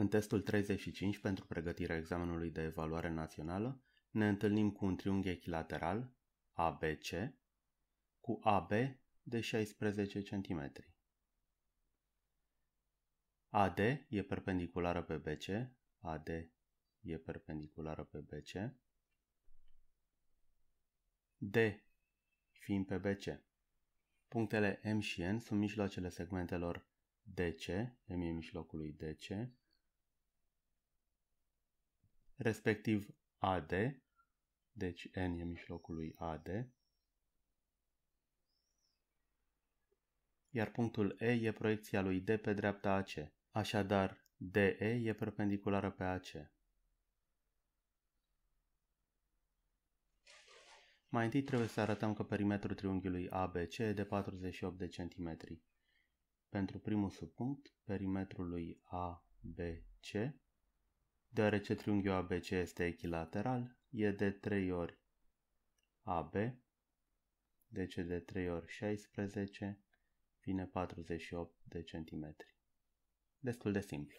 În testul 35 pentru pregătirea examenului de evaluare națională, ne întâlnim cu un triunghi echilateral, ABC, cu AB de 16 cm. AD e perpendiculară pe BC, AD e perpendiculară pe BC, D fiind pe BC. Punctele M și N sunt mijloacele segmentelor DC, M e mijlocul lui DC, respectiv AD, deci N e mijlocul lui AD, iar punctul E e proiecția lui D pe dreapta AC, așadar DE e perpendiculară pe AC. Mai întâi trebuie să arătăm că perimetrul triunghiului ABC e de 48 de cm. Pentru primul subpunct, perimetrul lui ABC Deoarece triunghiul ABC este echilateral, e de 3 ori AB, deci e de 3 ori 16, vine 48 de centimetri. Destul de simplu.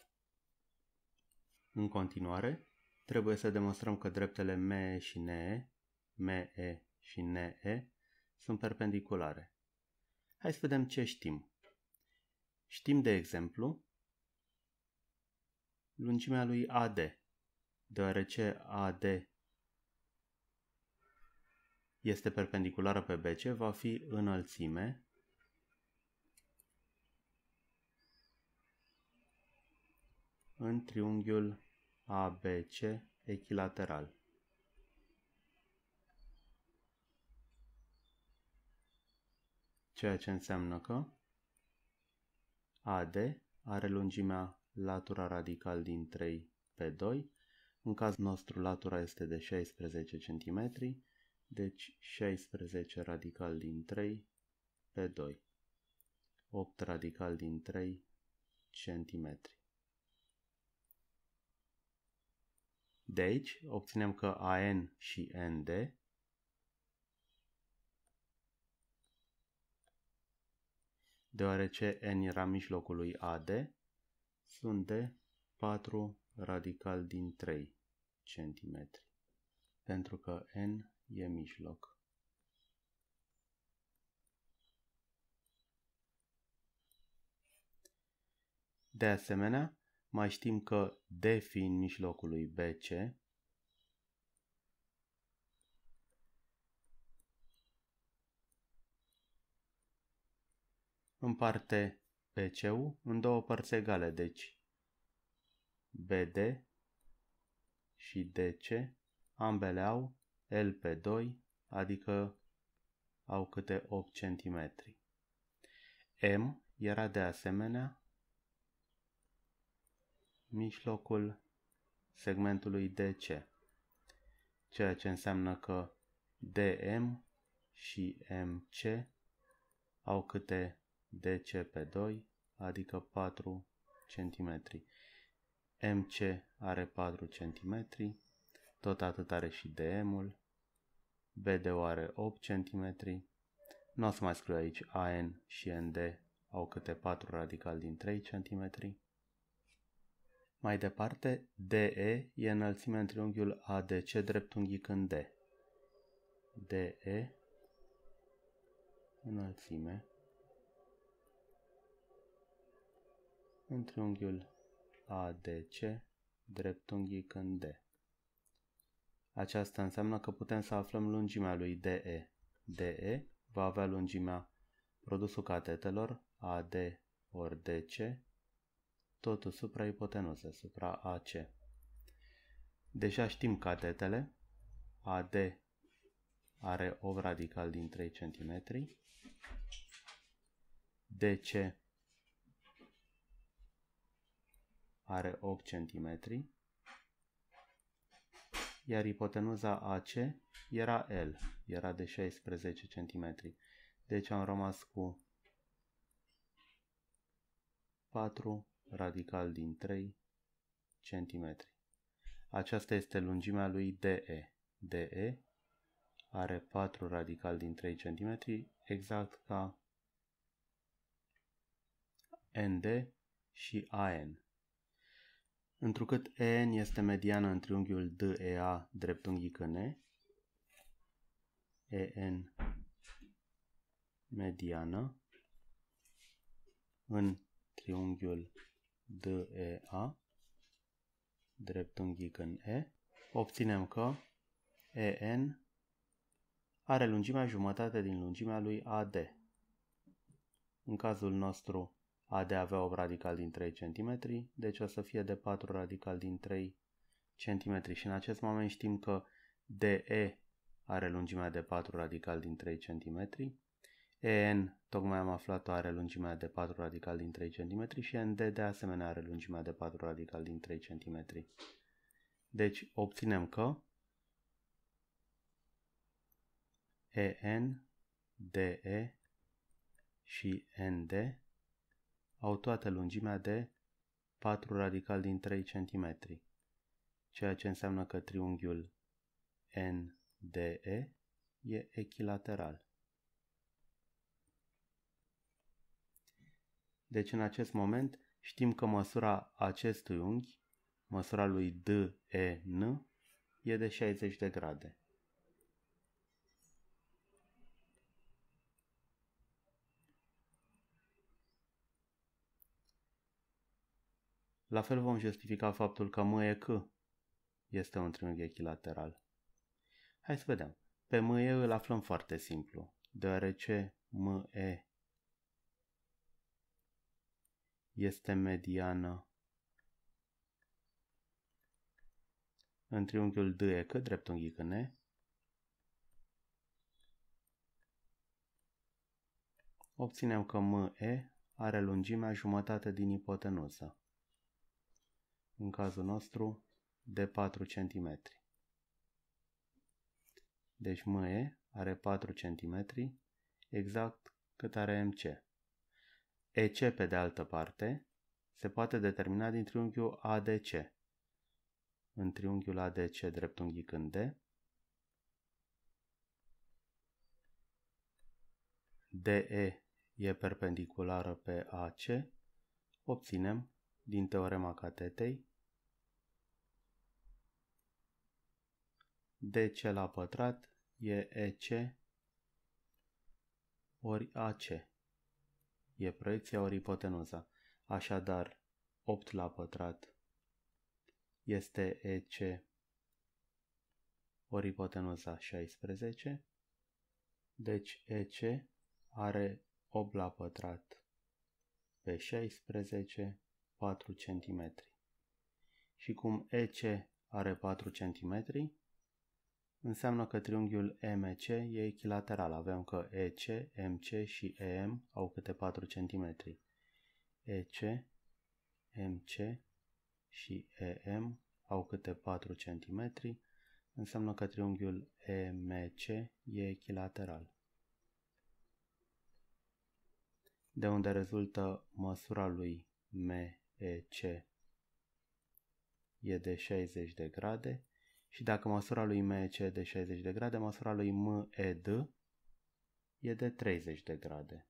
În continuare, trebuie să demonstrăm că dreptele ME și NE, ME și NE, sunt perpendiculare. Hai să vedem ce știm. Știm, de exemplu, lungimea lui AD, deoarece AD este perpendiculară pe BC, va fi înălțime în triunghiul ABC echilateral. Ceea ce înseamnă că AD are lungimea latura radical din 3 pe 2. În cazul nostru latura este de 16 cm, deci 16 radical din 3 pe 2. 8 radical din 3 cm. De aici obținem că AN și ND deoarece N era mijlocul lui AD, sunt de 4 radical din 3 cm, pentru că n e mijloc. De asemenea, mai știm că D fiind mijlocul lui BC, împarte BCU în două părți egale, deci BD și DC ambele au L pe 2, adică au câte 8 cm. M era de asemenea mijlocul segmentului DC, ceea ce înseamnă că DM și MC au câte DC pe 2, adică 4 cm. MC are 4 cm, tot atât are și DM-ul, BD are 8 cm, nu o să mai scriu aici AN și ND au câte 4 radical din 3 cm. Mai departe, DE e înălțimea în triunghiul ADC dreptunghic în D. DE înălțime în triunghiul ADC, dreptunghii în D. Aceasta înseamnă că putem să aflăm lungimea lui DE. DE va avea lungimea produsul catetelor AD ori DC, totul supra ipotenuză, supra AC. Deja știm catetele, AD are o radical din 3 cm, DC are 8 cm, iar ipotenuza AC era L, era de 16 cm. Deci am rămas cu 4 radical din 3 cm. Aceasta este lungimea lui DE. DE are 4 radical din 3 cm, exact ca ND și AN. Întrucât EN este mediană în triunghiul DEA dreptunghic în E, EN mediană în triunghiul DEA dreptunghic în E, obținem că EN are lungimea jumătate din lungimea lui AD. În cazul nostru, a de avea 8 radical din 3 cm, deci o să fie de 4 radical din 3 cm și în acest moment știm că DE are lungimea de 4 radical din 3 cm, EN, tocmai am aflat, are lungimea de 4 radical din 3 cm și ND de asemenea are lungimea de 4 radical din 3 cm. Deci obținem că EN, DE și ND au toată lungimea de 4 radical din 3 cm, ceea ce înseamnă că triunghiul NDE e echilateral. Deci în acest moment știm că măsura acestui unghi, măsura lui DEN, e de 60 de grade. La fel vom justifica faptul că m e C. este un triunghi echilateral. Hai să vedem. Pe m e îl aflăm foarte simplu, deoarece e este mediană în triunghiul e C, dreptunghic în E, obținem că m e are lungimea jumătate din ipotenuză în cazul nostru, de 4 cm. Deci ME are 4 cm, exact cât are MC. EC, pe de altă parte, se poate determina din triunghiul ADC. În triunghiul ADC dreptunghi, când D, DE e perpendiculară pe AC, obținem din teorema catetei DC la pătrat e EC ori AC. E proiecția ori ipotenuza. Așadar, 8 la pătrat este EC ori ipotenuza 16. Deci EC are 8 la pătrat pe 16, 4 cm. Și cum EC are 4 cm, Înseamnă că triunghiul MC e echilateral, avem că EC, MC și EM au câte 4 cm. EC, MC și EM au câte 4 cm, înseamnă că triunghiul EMC e echilateral. De unde rezultă măsura lui MEC e de 60 de grade, și dacă măsura lui MEC e de 60 de grade, măsura lui MED e de 30 de grade.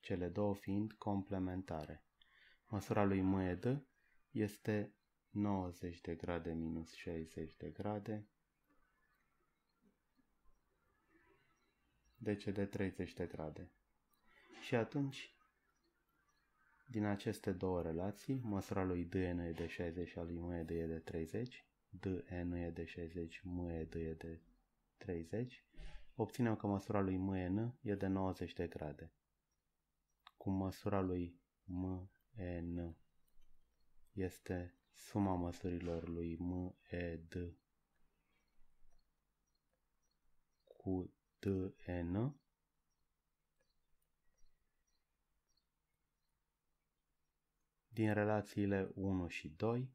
Cele două fiind complementare. Măsura lui MED este 90 de grade minus 60 de grade, deci e de 30 de grade. Și atunci, din aceste două relații, măsura lui DN e de 60 și a lui MED e de 30, D, E nu e de 60, M, E, D e de 30, obținem că măsura lui M, E, N e de 90 de grade. Cu măsura lui M, E, N este suma măsurilor lui M, E, D cu D, E, N din relațiile 1 și 2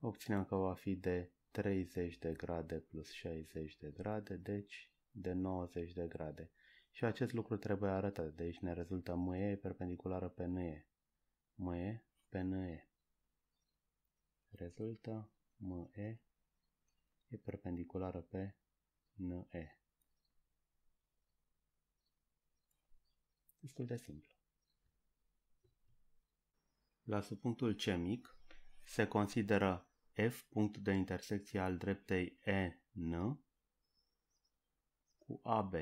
Obținem că va fi de 30 de grade plus 60 de grade, deci de 90 de grade. Și acest lucru trebuie arătat, deci ne rezultă mâie perpendiculară pe NE. Mâie pe NE. Rezultă ME e perpendiculară pe NE. Destul de simplu. La subpunctul C mic, se consideră F punctul de intersecție al dreptei EN cu AB.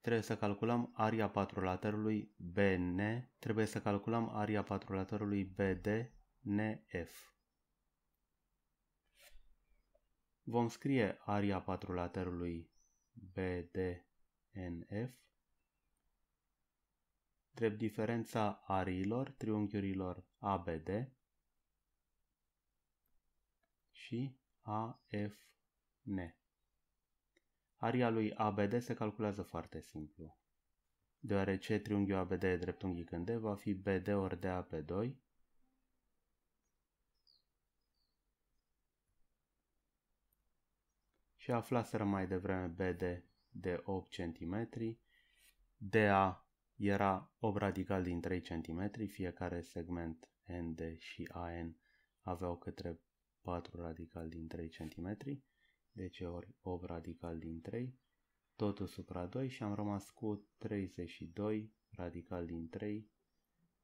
Trebuie să calculăm aria patrulaterului BN, trebuie să calculăm aria patrulaterului BD, NF. Vom scrie aria patrulaterului NF drept diferența ariilor triunghiurilor ABD și AFN. Aria lui ABD se calculează foarte simplu. Deoarece triunghiul ABD e dreptunghi când D, va fi BD ori DA pe 2, și aflaseră mai devreme BD de 8 cm, DA era 8 radical din 3 cm, fiecare segment ND și AN aveau către 4 radical din 3 cm, deci ori 8 radical din 3, totul supra 2 și am rămas cu 32 radical din 3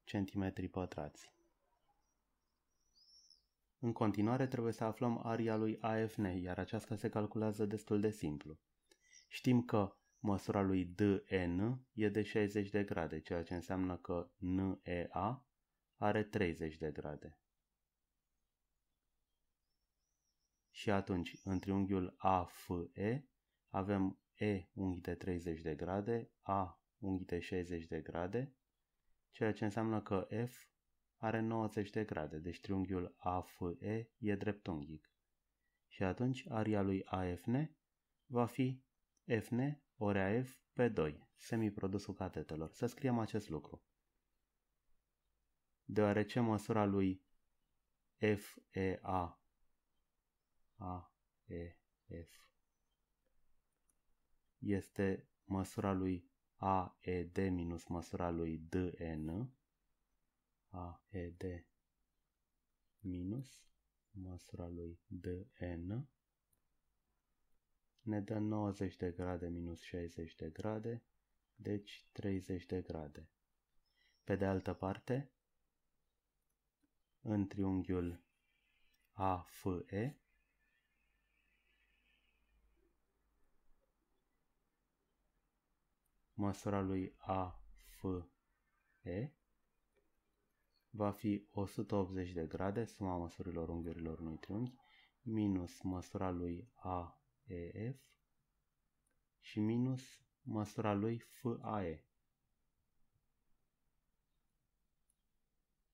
cm pătrați. În continuare trebuie să aflăm aria lui AFN, iar aceasta se calculează destul de simplu. Știm că măsura lui DN e de 60 de grade, ceea ce înseamnă că NEA are 30 de grade. Și atunci, în triunghiul AFE, avem E unghi de 30 de grade, A unghi de 60 de grade, ceea ce înseamnă că F are 90 de grade, deci triunghiul AFE e dreptunghic. Și atunci aria lui AFN va fi FN ori AF P2, semiprodusul catetelor. Să scriem acest lucru. Deoarece măsura lui FEA A, E, F este măsura lui AED minus măsura lui DN AED minus măsura lui DN ne dă 90 de grade minus 60 de grade, deci 30 de grade. Pe de altă parte, în triunghiul AFE, măsura lui AFE va fi 180 de grade, suma măsurilor unghiurilor unui triunghi, minus măsura lui AFE EF și minus măsura lui FAE.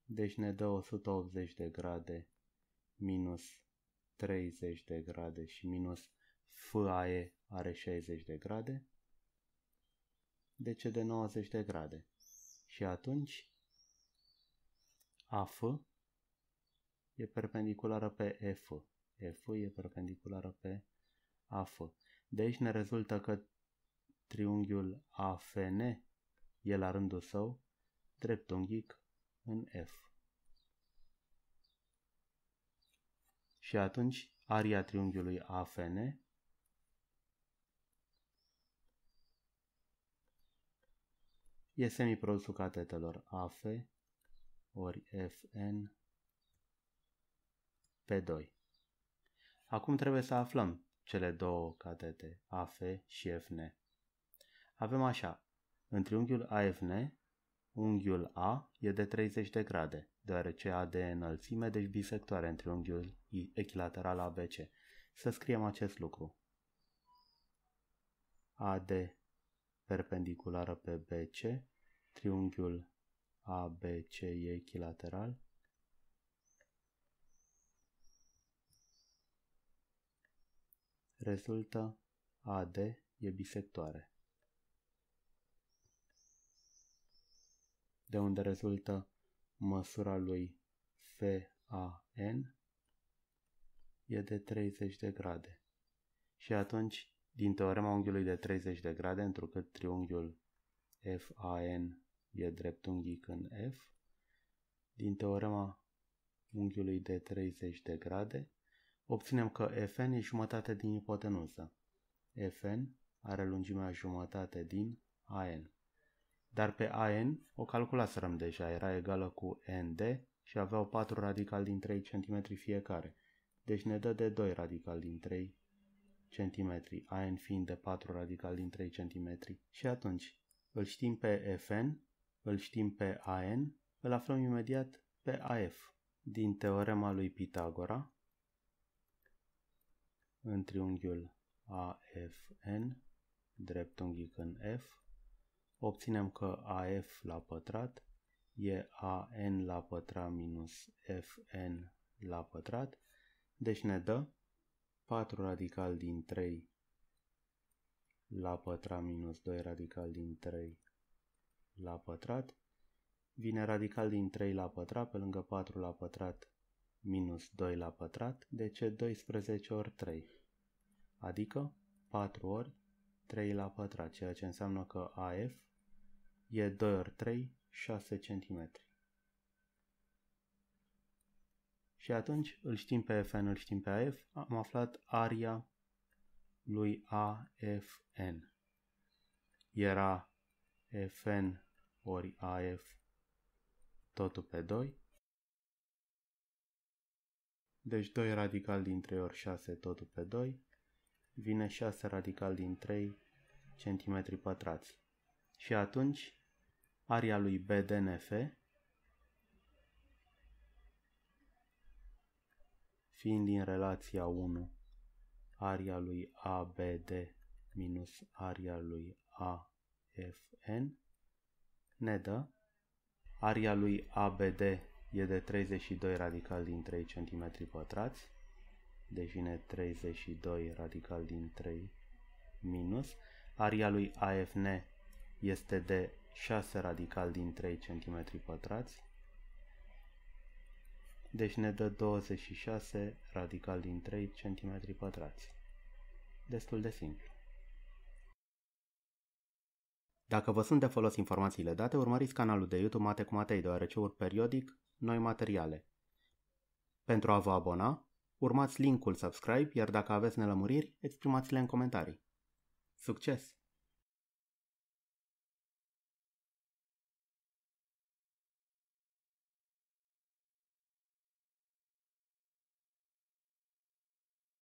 Deci ne dă 180 de grade minus 30 de grade și minus FAE are 60 de grade. Deci e de 90 de grade. Și atunci AF e perpendiculară pe F. F e perpendiculară pe AF. De aici ne rezultă că triunghiul AFN e la rândul său dreptunghic în F. Și atunci aria triunghiului AFN e semiprodusul catetelor AF ori Fn pe 2. Acum trebuie să aflăm cele două catete, AF și FN. Avem așa, în triunghiul AFN, unghiul A e de 30 de grade, deoarece AD e înălțime, deci bisectoare în triunghiul echilateral ABC. Să scriem acest lucru. AD perpendiculară pe BC, triunghiul ABC e echilateral, rezultă AD e bisectoare. De unde rezultă măsura lui FAN e de 30 de grade. Și atunci, din teorema unghiului de 30 de grade, întrucât triunghiul FAN e dreptunghic în F, din teorema unghiului de 30 de grade, Obținem că Fn e jumătate din ipotenuză. Fn are lungimea jumătate din AN. Dar pe AN o calculasem deja, era egală cu ND și aveau 4 radical din 3 cm fiecare. Deci ne dă de 2 radical din 3 cm, AN fiind de 4 radical din 3 cm. Și atunci, îl știm pe Fn, îl știm pe AN, îl aflăm imediat pe AF. Din teorema lui Pitagora, în triunghiul AFN, dreptunghic în F, obținem că AF la pătrat e AN la pătrat minus FN la pătrat, deci ne dă 4 radical din 3 la pătrat minus 2 radical din 3 la pătrat, vine radical din 3 la pătrat pe lângă 4 la pătrat minus 2 la pătrat, de ce 12 ori 3, adică 4 ori 3 la pătrat, ceea ce înseamnă că AF e 2 ori 3, 6 cm. Și atunci îl știm pe FN, îl știm pe AF, am aflat aria lui AFN. Era FN ori AF totul pe 2 deci 2 radical din 3 ori 6, totul pe 2, vine 6 radical din 3 cm pătrați. Și atunci, aria lui BDNF fiind din relația 1 aria lui ABD minus aria lui AFN ne dă aria lui ABD e de 32 radical din 3 cm pătrați, devine 32 radical din 3 minus. Aria lui AFN este de 6 radical din 3 cm pătrați, deci ne dă 26 radical din 3 cm pătrați. Destul de simplu. Dacă vă sunt de folos informațiile date, urmăriți canalul de YouTube Mate cu Matei, deoarece urc periodic noi materiale. Pentru a vă abona, urmați linkul subscribe, iar dacă aveți nelămuriri, exprimați-le în comentarii. Succes!